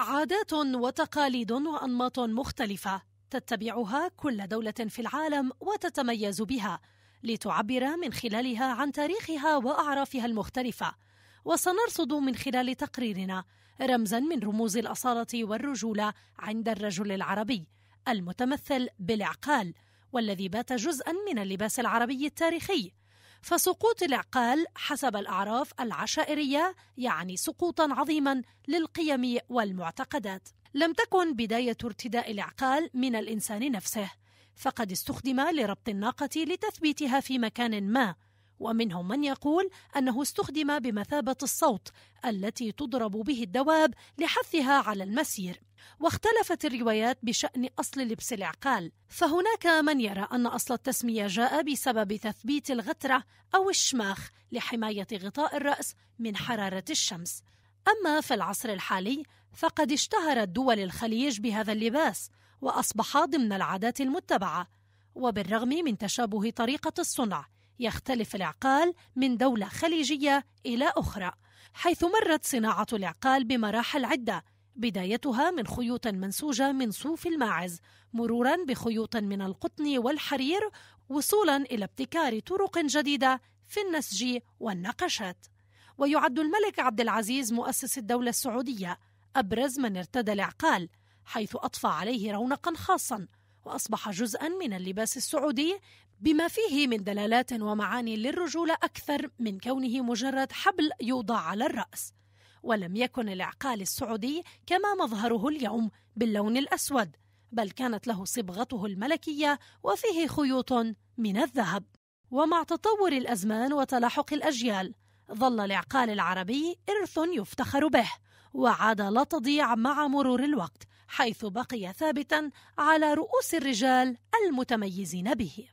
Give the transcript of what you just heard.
عادات وتقاليد وانماط مختلفه تتبعها كل دوله في العالم وتتميز بها لتعبر من خلالها عن تاريخها واعرافها المختلفه وسنرصد من خلال تقريرنا رمزا من رموز الاصاله والرجوله عند الرجل العربي المتمثل بالعقال والذي بات جزءا من اللباس العربي التاريخي فسقوط العقال حسب الأعراف العشائرية يعني سقوطا عظيما للقيم والمعتقدات لم تكن بداية ارتداء العقال من الإنسان نفسه فقد استخدم لربط الناقة لتثبيتها في مكان ما ومنهم من يقول أنه استخدم بمثابة الصوت التي تضرب به الدواب لحثها على المسير واختلفت الروايات بشأن أصل لبس العقال فهناك من يرى أن أصل التسمية جاء بسبب تثبيت الغترة أو الشماخ لحماية غطاء الرأس من حرارة الشمس أما في العصر الحالي فقد اشتهرت دول الخليج بهذا اللباس وأصبح ضمن العادات المتبعة وبالرغم من تشابه طريقة الصنع يختلف العقال من دولة خليجية إلى أخرى، حيث مرت صناعة العقال بمراحل عدة، بدايتها من خيوط منسوجة من صوف الماعز، مرورا بخيوط من القطن والحرير، وصولا إلى ابتكار طرق جديدة في النسج والنقشات. ويعد الملك عبد العزيز مؤسس الدولة السعودية أبرز من ارتدى العقال، حيث أضفى عليه رونقا خاصا وأصبح جزءا من اللباس السعودي بما فيه من دلالات ومعاني للرجولة أكثر من كونه مجرد حبل يوضع على الرأس ولم يكن العقال السعودي كما مظهره اليوم باللون الأسود بل كانت له صبغته الملكية وفيه خيوط من الذهب ومع تطور الأزمان وتلاحق الأجيال ظل العقال العربي إرث يفتخر به وعاد لا تضيع مع مرور الوقت حيث بقي ثابتا على رؤوس الرجال المتميزين به